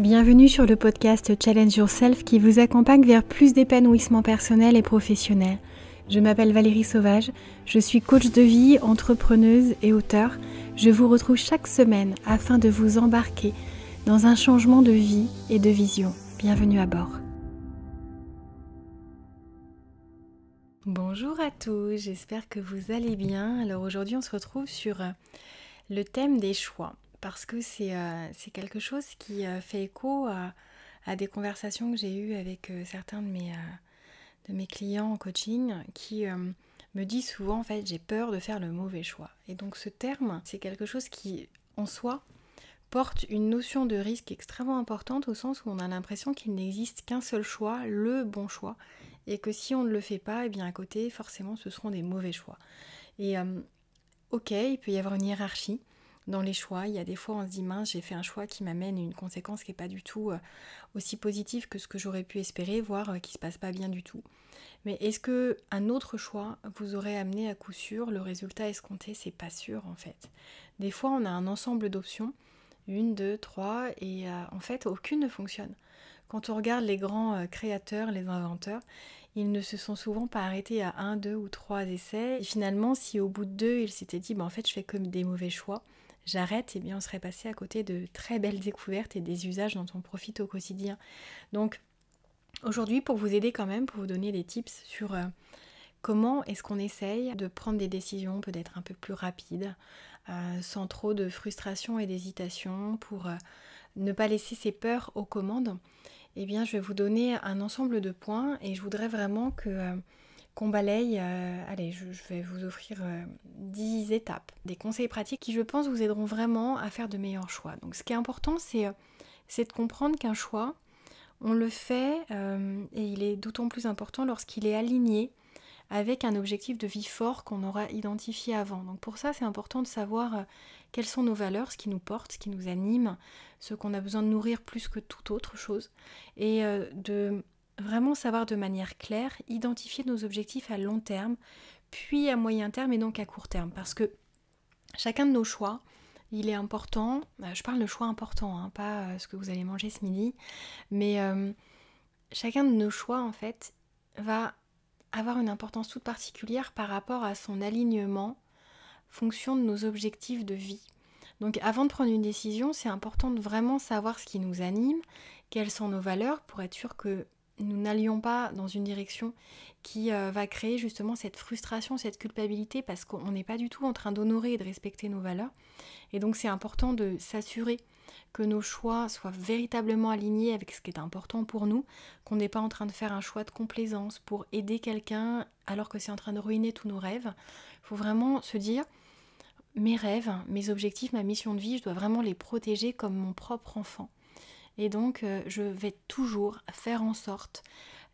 Bienvenue sur le podcast Challenge Yourself qui vous accompagne vers plus d'épanouissement personnel et professionnel. Je m'appelle Valérie Sauvage, je suis coach de vie, entrepreneuse et auteur. Je vous retrouve chaque semaine afin de vous embarquer dans un changement de vie et de vision. Bienvenue à bord. Bonjour à tous, j'espère que vous allez bien. Alors aujourd'hui on se retrouve sur le thème des choix parce que euh, c'est quelque chose qui euh, fait écho à, des conversations que j'ai eues avec euh, certains de mes, de mes clients en coaching qui me disent souvent en fait j'ai peur de faire le mauvais choix. Et donc ce terme, c'est quelque chose qui en soi porte une notion de risque extrêmement importante au sens où on a l'impression qu'il n'existe qu'un seul choix, le bon choix, et que si on ne le fait pas, et eh bien à côté forcément ce seront des mauvais choix. Et ok, il peut y avoir une hiérarchie, dans les choix. Il y a des fois, on se dit mince, j'ai fait un choix qui m'amène une conséquence qui n'est pas du tout euh, aussi positive que ce que j'aurais pu espérer, voire euh, qui se passe pas bien du tout. Mais est-ce que un autre choix vous aurait amené à coup sûr le résultat escompté C'est pas sûr en fait. Des fois, on a un ensemble d'options, une, deux, trois, et euh, en fait, aucune ne fonctionne. Quand on regarde les grands créateurs, les inventeurs, ils ne se sont souvent pas arrêtés à un, deux ou trois essais. Et finalement, si au bout de deux, ils s'étaient dit, bah, en fait, je fais comme des mauvais choix, j'arrête, eh bien on serait passé à côté de très belles découvertes et des usages dont on profite au quotidien. Donc aujourd'hui, pour vous aider quand même, pour vous donner des tips sur euh, comment est-ce qu'on essaye de prendre des décisions peut-être un peu plus rapides, euh, sans trop de frustration et d'hésitation, pour euh, ne pas laisser ses peurs aux commandes, eh bien je vais vous donner un ensemble de points et je voudrais vraiment que qu'on balaye, euh, allez, je, vais vous offrir 10 euh, étapes, des conseils pratiques qui, je pense, vous aideront vraiment à faire de meilleurs choix. Donc, ce qui est important, c'est euh, de comprendre qu'un choix, on le fait, et il est d'autant plus important lorsqu'il est aligné avec un objectif de vie fort qu'on aura identifié avant. Donc pour ça, c'est important de savoir quelles sont nos valeurs, ce qui nous porte, ce qui nous anime, ce qu'on a besoin de nourrir plus que toute autre chose, et de vraiment savoir de manière claire, identifier nos objectifs à long terme, puis à moyen terme et donc à court terme. Parce que chacun de nos choix, il est important, euh, je parle de choix important, hein, pas euh, ce que vous allez manger ce midi, mais euh, chacun de nos choix, en fait, va avoir une importance toute particulière par rapport à son alignement, fonction de nos objectifs de vie. Donc avant de prendre une décision, c'est important de vraiment savoir ce qui nous anime, quelles sont nos valeurs pour être sûr que nous n'allions pas dans une direction qui euh, va créer justement cette frustration, cette culpabilité, parce qu'on n'est pas du tout en train d'honorer et de respecter nos valeurs. Et donc c'est important de s'assurer que nos choix soient véritablement alignés avec ce qui est important pour nous, qu'on n'est pas en train de faire un choix de complaisance pour aider quelqu'un alors que c'est en train de ruiner tous nos rêves. Il faut vraiment se dire, mes rêves, mes objectifs, ma mission de vie, je dois vraiment les protéger comme mon propre enfant. Et donc, euh, je vais toujours faire en sorte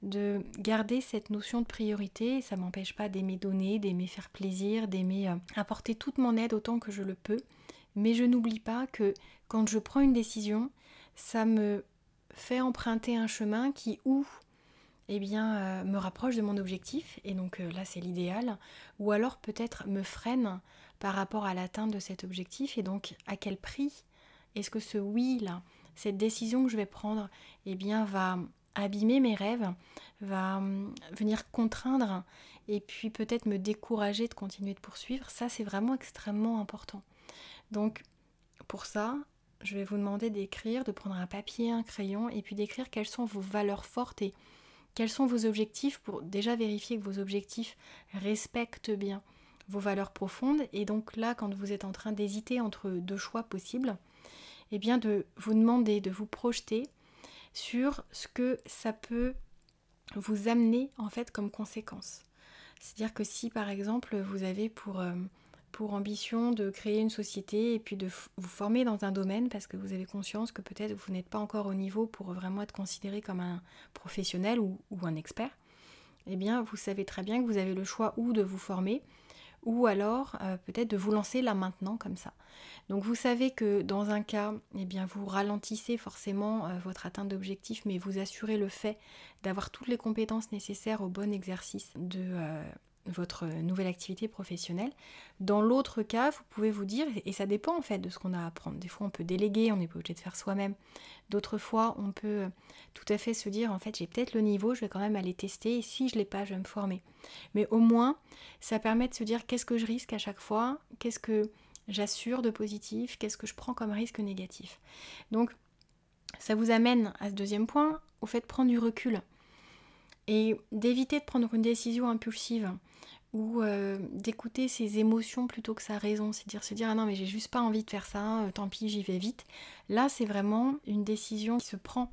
de garder cette notion de priorité. Ça m'empêche pas d'aimer donner, d'aimer faire plaisir, d'aimer euh, apporter toute mon aide autant que je le peux. Mais je n'oublie pas que quand je prends une décision, ça me fait emprunter un chemin qui ou eh bien euh, me rapproche de mon objectif et donc là c'est l'idéal ou alors peut-être me freine par rapport à l'atteinte de cet objectif et donc à quel prix est-ce que ce oui là cette décision que je vais prendre eh bien, va abîmer mes rêves, va hum, venir contraindre et puis peut-être me décourager de continuer de poursuivre, ça c'est vraiment extrêmement important. Donc pour ça, je vais vous demander d'écrire, de prendre un papier, un crayon et puis d'écrire quelles sont vos valeurs fortes et quels sont vos objectifs pour déjà vérifier que vos objectifs respectent bien vos valeurs profondes et donc là quand vous êtes en train d'hésiter entre deux choix possibles, eh bien de vous demander, de vous projeter sur ce que ça peut vous amener en fait comme conséquence. C'est-à-dire que si par exemple vous avez pour, euh, ambition de créer une société et puis de vous former dans un domaine parce que vous avez conscience que peut-être vous n'êtes pas encore au niveau pour vraiment être considéré comme un professionnel ou, un expert, eh bien vous savez très bien que vous avez le choix où de vous former ou alors euh, peut-être de vous lancer là maintenant comme ça. Donc vous savez que dans un cas, eh bien vous ralentissez forcément euh, votre atteinte d'objectif, mais vous assurez le fait d'avoir toutes les compétences nécessaires au bon exercice de, euh, votre nouvelle activité professionnelle. Dans l'autre cas, vous pouvez vous dire, et ça dépend en fait de ce qu'on a à apprendre. Des fois, on peut déléguer, on n'est pas obligé de faire soi-même. D'autres fois, on peut euh, tout à fait se dire, en fait, j'ai peut-être le niveau, je vais quand même aller tester, et si je ne l'ai pas, je vais me former. Mais au moins, ça permet de se dire, qu'est-ce que je risque à chaque fois Qu'est-ce que j'assure de positif Qu'est-ce que je prends comme risque négatif Donc, ça vous amène à ce deuxième point, au fait de prendre du recul et d'éviter de prendre une décision impulsive ou euh, d'écouter ses émotions plutôt que sa raison, c'est dire se dire ah non mais j'ai juste pas envie de faire ça, euh, tant pis j'y vais vite. Là c'est vraiment une décision qui se prend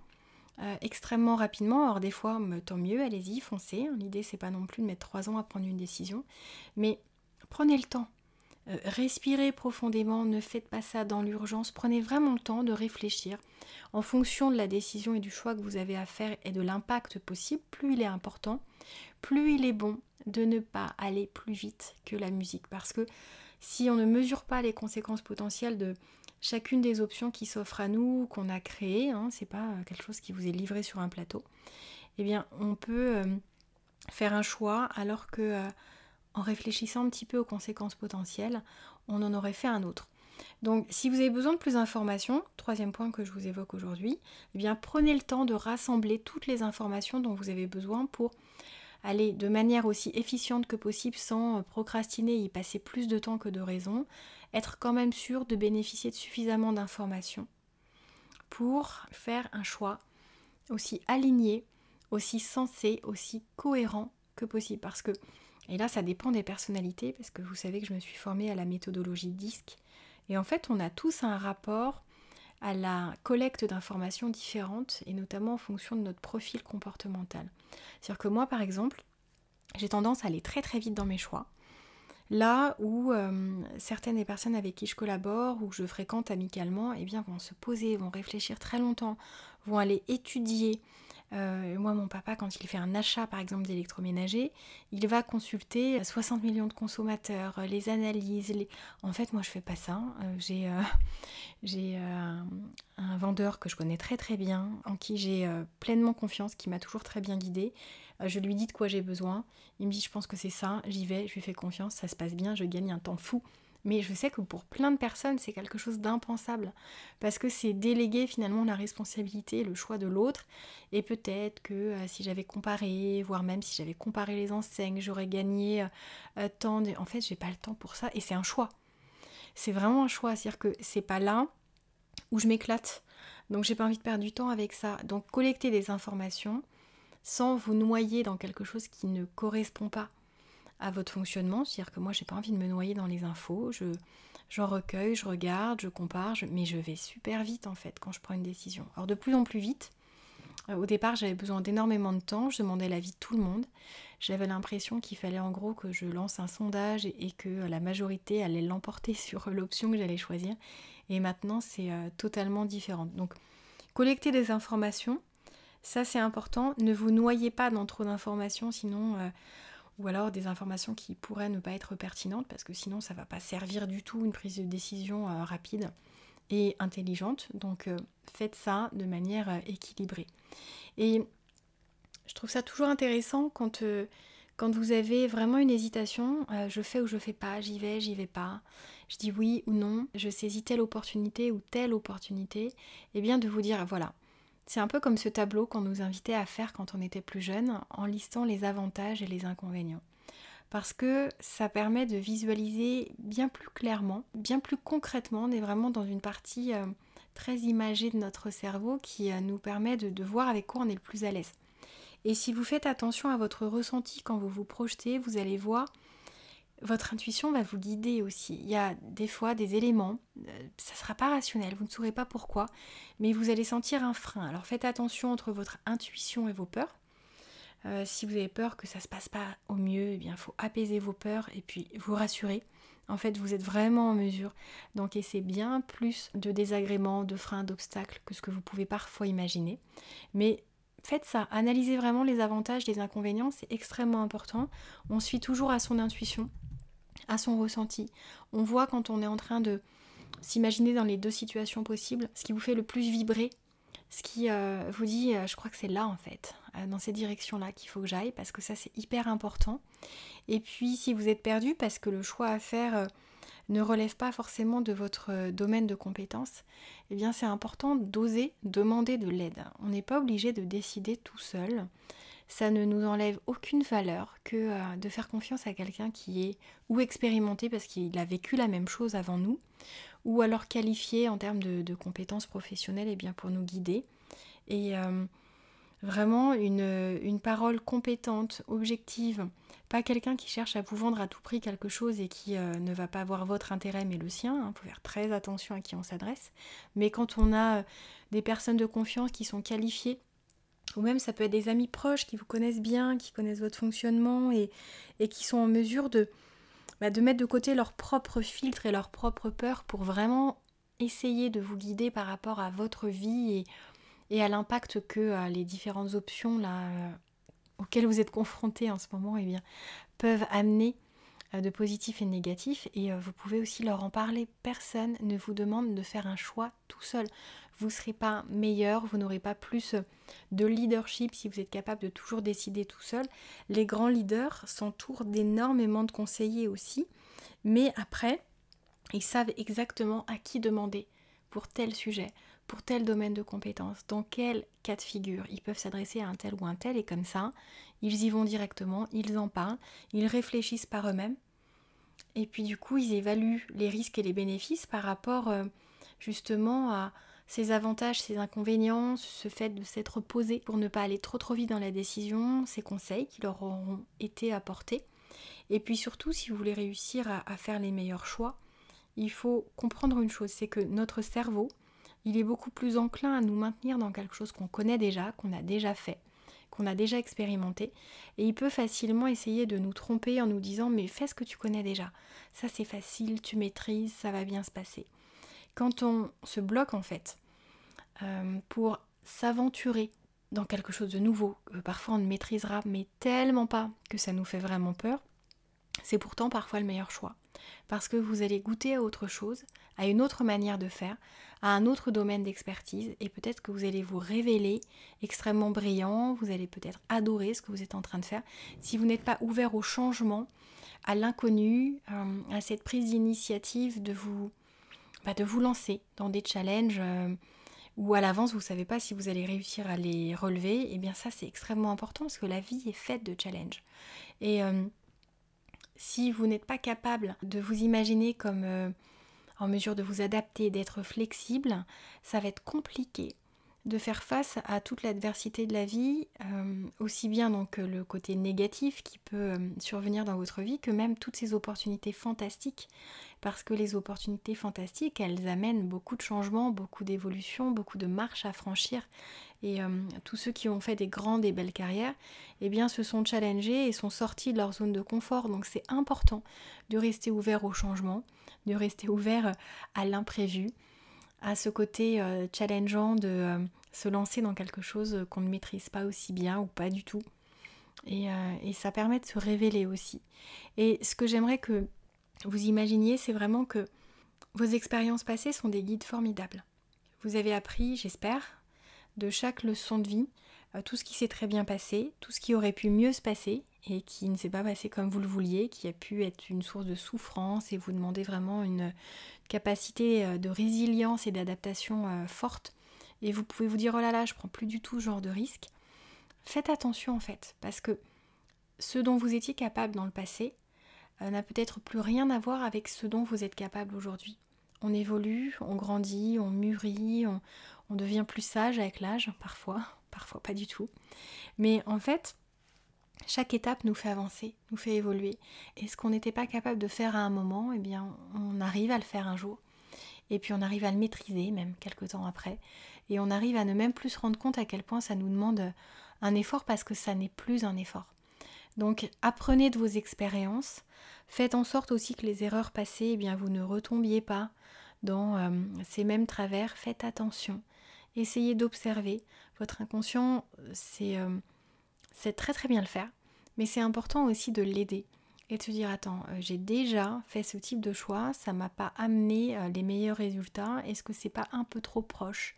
euh, extrêmement rapidement. Alors des fois bah, tant mieux, allez-y, foncez. Hein, l'idée c'est pas non plus de mettre trois ans à prendre une décision, mais prenez le temps. Respirez profondément, ne faites pas ça dans l'urgence, prenez vraiment le temps de réfléchir en fonction de la décision et du choix que vous avez à faire et de l'impact possible. Plus il est important, plus il est bon de ne pas aller plus vite que la musique. Parce que si on ne mesure pas les conséquences potentielles de chacune des options qui s'offrent à nous, qu'on a créées, hein, c'est pas euh, quelque chose qui vous est livré sur un plateau, eh bien on peut euh, faire un choix alors que euh, en réfléchissant un petit peu aux conséquences potentielles, on en aurait fait un autre. Donc si vous avez besoin de plus d'informations, troisième point que je vous évoque aujourd'hui, eh bien prenez le temps de rassembler toutes les informations dont vous avez besoin pour aller de manière aussi efficiente que possible sans euh, procrastiner et y passer plus de temps que de raison, être quand même sûr de bénéficier de suffisamment d'informations pour faire un choix aussi aligné, aussi sensé, aussi cohérent que possible. Parce que, et là ça dépend des personnalités, parce que vous savez que je me suis formée à la méthodologie DISC, et en fait on a tous un rapport à la collecte d'informations différentes et notamment en fonction de notre profil comportemental. C'est-à-dire que moi, par exemple, j'ai tendance à aller très très vite dans mes choix. Là où euh, certaines des personnes avec qui je collabore ou que je fréquente amicalement, eh bien, vont se poser, vont réfléchir très longtemps, vont aller étudier euh, moi, mon papa, quand il fait un achat, par exemple, d'électroménager, il va consulter 60 millions de consommateurs, euh, les analyses. En fait, moi, je fais pas ça. Euh, j'ai un vendeur que je connais très très bien, en qui j'ai pleinement confiance, qui m'a toujours très bien guidée. je lui dis de quoi j'ai besoin. Il me dit, je pense que c'est ça, j'y vais, je lui fais confiance, ça se passe bien, je gagne un temps fou mais je sais que pour plein de personnes, c'est quelque chose d'impensable, parce que c'est déléguer finalement la responsabilité, le choix de l'autre, et peut-être que euh, si j'avais comparé, voire même si j'avais comparé les enseignes, j'aurais gagné euh, tant En fait, j'ai pas le temps pour ça, et c'est un choix. C'est vraiment un choix, c'est-à-dire que c'est pas là où je m'éclate, donc j'ai pas envie de perdre du temps avec ça. Donc collecter des informations sans vous noyer dans quelque chose qui ne correspond pas à votre fonctionnement. C'est-à-dire que moi, j'ai pas envie de me noyer dans les infos. Je, j'en recueille, je regarde, je compare, mais je vais super vite en fait quand je prends une décision. Alors de plus en plus vite. Euh, au départ, j'avais besoin d'énormément de temps. Je demandais l'avis de tout le monde. J'avais l'impression qu'il fallait en gros que je lance un sondage et, que euh, la majorité allait l'emporter sur l'option que j'allais choisir. Et maintenant, c'est euh, totalement différent. Donc, collecter des informations, ça c'est important. Ne vous noyez pas dans trop d'informations, sinon ou alors des informations qui pourraient ne pas être pertinentes parce que sinon ça va pas servir du tout une prise de décision euh, rapide et intelligente. Donc euh, faites ça de manière euh, équilibrée. Et je trouve ça toujours intéressant quand, quand vous avez vraiment une hésitation, je fais ou je fais pas, j'y vais, j'y vais pas, je dis oui ou non, je saisis telle opportunité ou telle opportunité, et eh bien de vous dire voilà, c'est un peu comme ce tableau qu'on nous invitait à faire quand on était plus jeune en listant les avantages et les inconvénients. Parce que ça permet de visualiser bien plus clairement, bien plus concrètement, on est vraiment dans une partie euh, très imagée de notre cerveau qui euh, nous permet de, de voir avec quoi on est le plus à l'aise. Et si vous faites attention à votre ressenti quand vous vous projetez, vous allez voir votre intuition va vous guider aussi. Il y a des fois des éléments, euh, ça ne sera pas rationnel, vous ne saurez pas pourquoi, mais vous allez sentir un frein. Alors faites attention entre votre intuition et vos peurs. Euh, si vous avez peur que ça ne se passe pas au mieux, eh bien, il faut apaiser vos peurs et puis vous rassurer. En fait, vous êtes vraiment en mesure d'encaisser bien plus de désagréments, de freins, d'obstacles que ce que vous pouvez parfois imaginer. Mais faites ça, analysez vraiment les avantages, les inconvénients, c'est extrêmement important. On suit toujours à son intuition à son ressenti. On voit quand on est en train de s'imaginer dans les deux situations possibles, ce qui vous fait le plus vibrer, ce qui euh, vous dit euh, je crois que c'est là en fait, euh, dans ces directions-là qu'il faut que j'aille, parce que ça c'est hyper important. Et puis si vous êtes perdu, parce que le choix à faire ne relève pas forcément de votre domaine de compétence, et eh bien c'est important d'oser demander de l'aide. On n'est pas obligé de décider tout seul ça ne nous enlève aucune valeur que euh, de faire confiance à quelqu'un qui est ou expérimenté parce qu'il a vécu la même chose avant nous, ou alors qualifié en termes de, compétences professionnelles et eh bien pour nous guider. Et euh, vraiment une, parole compétente, objective, pas quelqu'un qui cherche à vous vendre à tout prix quelque chose et qui euh, ne va pas avoir votre intérêt mais le sien. Il hein, faut faire très attention à qui on s'adresse. Mais quand on a des personnes de confiance qui sont qualifiées ou même ça peut être des amis proches qui vous connaissent bien, qui connaissent votre fonctionnement et, et qui sont en mesure de, bah, mettre de côté leurs propres filtres et leurs propres peurs pour vraiment essayer de vous guider par rapport à votre vie et, à l'impact que euh, les différentes options là, euh, auxquelles vous êtes confrontés en ce moment eh bien, peuvent amener euh, de positif et de négatif et vous pouvez aussi leur en parler. Personne ne vous demande de faire un choix tout seul vous ne serez pas meilleur, vous n'aurez pas plus de leadership si vous êtes capable de toujours décider tout seul. Les grands leaders s'entourent d'énormément de conseillers aussi, mais après, ils savent exactement à qui demander pour tel sujet, pour tel domaine de compétence, dans quel cas de figure ils peuvent s'adresser à un tel ou un tel, et comme ça, ils y vont directement, ils en parlent, ils réfléchissent par eux-mêmes, et puis du coup, ils évaluent les risques et les bénéfices par rapport euh, justement à, ses avantages, ses inconvénients, ce fait de s'être posé pour ne pas aller trop trop vite dans la décision, ses conseils qui leur auront été apportés. Et puis surtout, si vous voulez réussir à, à faire les meilleurs choix, il faut comprendre une chose, c'est que notre cerveau, il est beaucoup plus enclin à nous maintenir dans quelque chose qu'on connaît déjà, qu'on a déjà fait, qu'on a déjà expérimenté, et il peut facilement essayer de nous tromper en nous disant mais fais ce que tu connais déjà, ça c'est facile, tu maîtrises, ça va bien se passer. Quand on se bloque en fait euh, pour s'aventurer dans quelque chose de nouveau que parfois on ne maîtrisera mais tellement pas que ça nous fait vraiment peur, c'est pourtant parfois le meilleur choix. Parce que vous allez goûter à autre chose, à une autre manière de faire, à un autre domaine d'expertise, et peut-être que vous allez vous révéler extrêmement brillant, vous allez peut-être adorer ce que vous êtes en train de faire. Si vous n'êtes pas ouvert au changement, à l'inconnu, euh, à cette prise d'initiative de vous, bah, de vous lancer dans des challenges. Euh, ou à l'avance, vous ne savez pas si vous allez réussir à les relever, et eh bien ça c'est extrêmement important parce que la vie est faite de challenges. Et euh, si vous n'êtes pas capable de vous imaginer comme euh, en mesure de vous adapter, d'être flexible, ça va être compliqué de faire face à toute l'adversité de la vie, euh, aussi bien donc euh, le côté négatif qui peut euh, survenir dans votre vie que même toutes ces opportunités fantastiques, parce que les opportunités fantastiques, elles amènent beaucoup de changements, beaucoup d'évolutions, beaucoup de marches à franchir. Et tous ceux qui ont fait des grandes et belles carrières, eh bien, se sont challengés et sont sortis de leur zone de confort. Donc c'est important de rester ouvert au changement, de rester ouvert à l'imprévu à ce côté euh, challengeant de euh, se lancer dans quelque chose qu'on ne maîtrise pas aussi bien ou pas du tout. Et, euh, et ça permet de se révéler aussi. Et ce que j'aimerais que vous imaginiez, c'est vraiment que vos expériences passées sont des guides formidables. Vous avez appris, j'espère, de chaque leçon de vie euh, tout ce qui s'est très bien passé, tout ce qui aurait pu mieux se passer et qui ne s'est pas passé comme vous le vouliez, qui a pu être une source de souffrance et vous demander vraiment une capacité euh, de résilience et d'adaptation euh, forte. Et vous pouvez vous dire oh là là, je prends plus du tout ce genre de risque. Faites attention en fait, parce que ce dont vous étiez capable dans le passé n'a peut-être plus rien à voir avec ce dont vous êtes capable aujourd'hui. On évolue, on grandit, on mûrit, on, on devient plus sage avec l'âge parfois, parfois pas du tout. Mais en fait, chaque étape nous fait avancer, nous fait évoluer. Et ce qu'on n'était pas capable de faire à un moment, eh bien, on arrive à le faire un jour. Et puis on arrive à le maîtriser, même quelques temps après. Et on arrive à ne même plus se rendre compte à quel point ça nous demande un effort parce que ça n'est plus un effort. Donc apprenez de vos expériences. Faites en sorte aussi que les erreurs passées, eh bien, vous ne retombiez pas dans euh, ces mêmes travers. Faites attention essayez d'observer. Votre inconscient, euh, euh, c'est très très bien le faire, mais c'est important aussi de l'aider et de se dire attends, euh, j'ai déjà fait ce type de choix, ça m'a pas amené les meilleurs résultats, est-ce que c'est pas un peu trop proche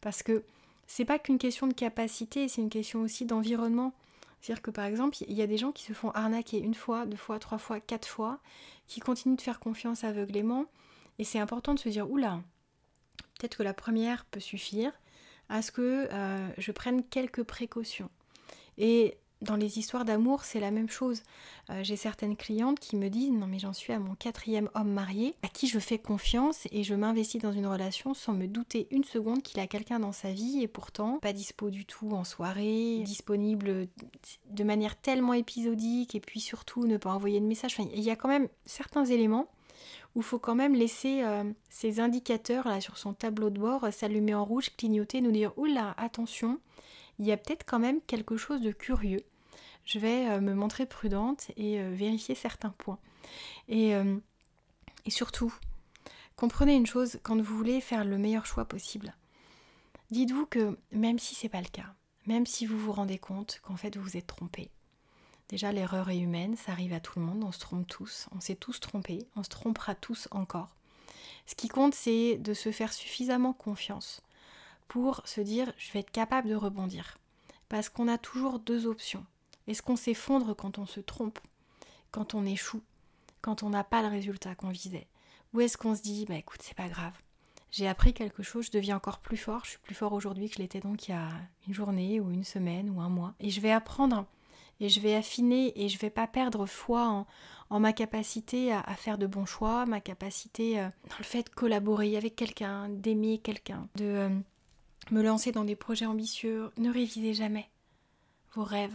Parce que c'est pas qu'une question de capacité, c'est une question aussi d'environnement. C'est-à-dire que par exemple, il y a des gens qui se font arnaquer une fois, deux fois, trois fois, quatre fois, qui continuent de faire confiance aveuglément. Et c'est important de se dire, oula, Peut-être que la première peut suffire à ce que euh, je prenne quelques précautions. Et dans les histoires d'amour, c'est la même chose. Euh, j'ai certaines clientes qui me disent Non, mais j'en suis à mon quatrième homme marié, à qui je fais confiance et je m'investis dans une relation sans me douter une seconde qu'il a quelqu'un dans sa vie et pourtant pas dispo du tout en soirée, disponible de manière tellement épisodique et puis surtout ne pas envoyer de message. il y a quand même certains éléments où il faut quand même laisser euh, ces indicateurs là sur son tableau de bord s'allumer en rouge, clignoter, nous dire oula, attention, il y a peut-être quand même quelque chose de curieux. Je vais euh, me montrer prudente et euh, vérifier certains points. Et, surtout, comprenez une chose quand vous voulez faire le meilleur choix possible. Dites-vous que même si c'est pas le cas, même si vous vous rendez compte qu'en fait vous vous êtes trompé, Déjà, l'erreur est humaine, ça arrive à tout le monde, on se trompe tous, on s'est tous trompés, on se trompera tous encore. Ce qui compte, c'est de se faire suffisamment confiance pour se dire je vais être capable de rebondir. Parce qu'on a toujours deux options. Est-ce qu'on s'effondre quand on se trompe, quand on échoue, quand on n'a pas le résultat qu'on visait Ou est-ce qu'on se dit bah écoute, c'est pas grave, j'ai appris quelque chose, je deviens encore plus fort, je suis plus fort aujourd'hui que je l'étais donc il y a une journée ou une semaine ou un mois. Et je vais apprendre et je vais affiner et je vais pas perdre foi en, ma capacité à, faire de bons choix, ma capacité euh, dans le fait de collaborer avec quelqu'un, d'aimer quelqu'un, de euh, me lancer dans des projets ambitieux. Ne révisez jamais vos rêves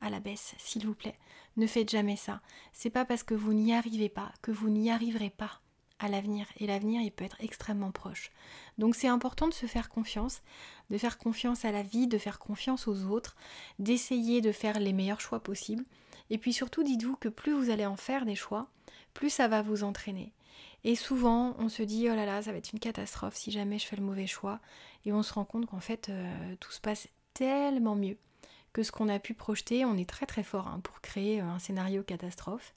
à la baisse, s'il vous plaît. Ne faites jamais ça. C'est pas parce que vous n'y arrivez pas que vous n'y arriverez pas à l'avenir. Et l'avenir, il peut être extrêmement proche. Donc c'est important de se faire confiance, de faire confiance à la vie, de faire confiance aux autres, d'essayer de faire les meilleurs choix possibles. Et puis surtout, dites-vous que plus vous allez en faire des choix, plus ça va vous entraîner. Et souvent, on se dit, oh là là, ça va être une catastrophe si jamais je fais le mauvais choix. Et on se rend compte qu'en fait, euh, tout se passe tellement mieux que ce qu'on a pu projeter. On est très très fort hein, pour créer euh, un scénario catastrophe,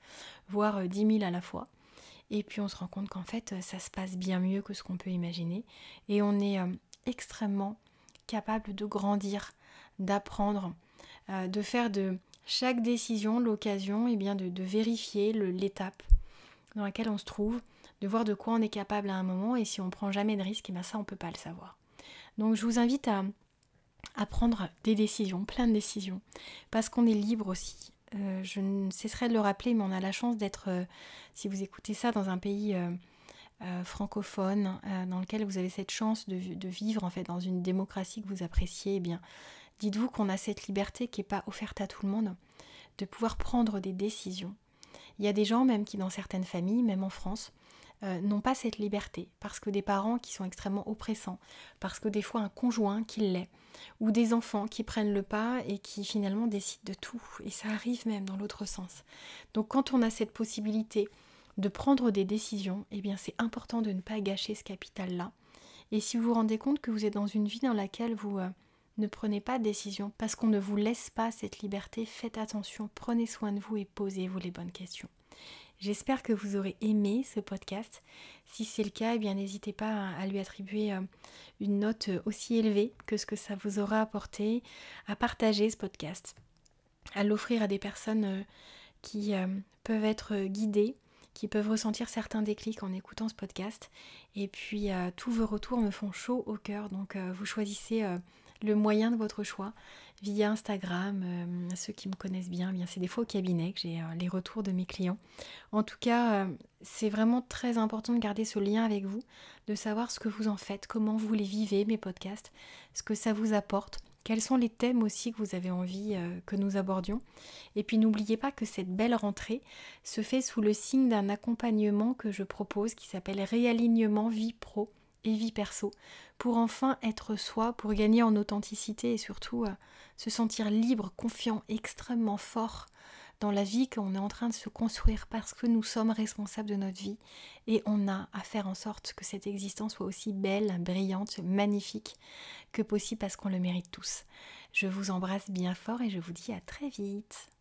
voire 10 euh, 000 à la fois. Et puis on se rend compte qu'en fait, ça se passe bien mieux que ce qu'on peut imaginer. Et on est euh, extrêmement capable de grandir, d'apprendre, euh, de faire de chaque décision l'occasion et eh bien de, vérifier l'étape dans laquelle on se trouve, de voir de quoi on est capable à un moment. Et si on prend jamais de risque, et eh ben, ça, on ne peut pas le savoir. Donc je vous invite à, à prendre des décisions, plein de décisions, parce qu'on est libre aussi euh, je ne cesserai de le rappeler, mais on a la chance d'être, euh, si vous écoutez ça, dans un pays euh, francophone, dans lequel vous avez cette chance de, de, vivre en fait dans une démocratie que vous appréciez. Eh bien, dites-vous qu'on a cette liberté qui n'est pas offerte à tout le monde, de pouvoir prendre des décisions. Il y a des gens même qui, dans certaines familles, même en France, euh, n'ont pas cette liberté, parce que des parents qui sont extrêmement oppressants, parce que des fois un conjoint qui l'est, ou des enfants qui prennent le pas et qui finalement décident de tout, et ça arrive même dans l'autre sens. Donc quand on a cette possibilité de prendre des décisions, eh bien c'est important de ne pas gâcher ce capital-là. Et si vous vous rendez compte que vous êtes dans une vie dans laquelle vous euh, ne prenez pas de décision parce qu'on ne vous laisse pas cette liberté, faites attention, prenez soin de vous et posez-vous les bonnes questions. J'espère que vous aurez aimé ce podcast. Si c'est le cas, eh bien n'hésitez pas à lui attribuer euh, une note euh, aussi élevée que ce que ça vous aura apporté, à partager ce podcast, à l'offrir à des personnes euh, qui peuvent être guidées, qui peuvent ressentir certains déclics en écoutant ce podcast. Et puis tous vos retours me font chaud au cœur, donc vous choisissez le moyen de votre choix via Instagram, euh, ceux qui me connaissent bien, eh c'est des fois au cabinet que j'ai euh, les retours de mes clients. En tout cas, euh, c'est vraiment très important de garder ce lien avec vous, de savoir ce que vous en faites, comment vous les vivez, mes podcasts, ce que ça vous apporte. Quels sont les thèmes aussi que vous avez envie que nous abordions Et puis n'oubliez pas que cette belle rentrée se fait sous le signe d'un accompagnement que je propose qui s'appelle Réalignement Vie Pro et vie perso, pour enfin être soi, pour gagner en authenticité et surtout euh, se sentir libre, confiant, extrêmement fort dans la vie qu'on est en train de se construire parce que nous sommes responsables de notre vie et on a à faire en sorte que cette existence soit aussi belle, brillante, magnifique que possible parce qu'on le mérite tous. Je vous embrasse bien fort et je vous dis à très vite.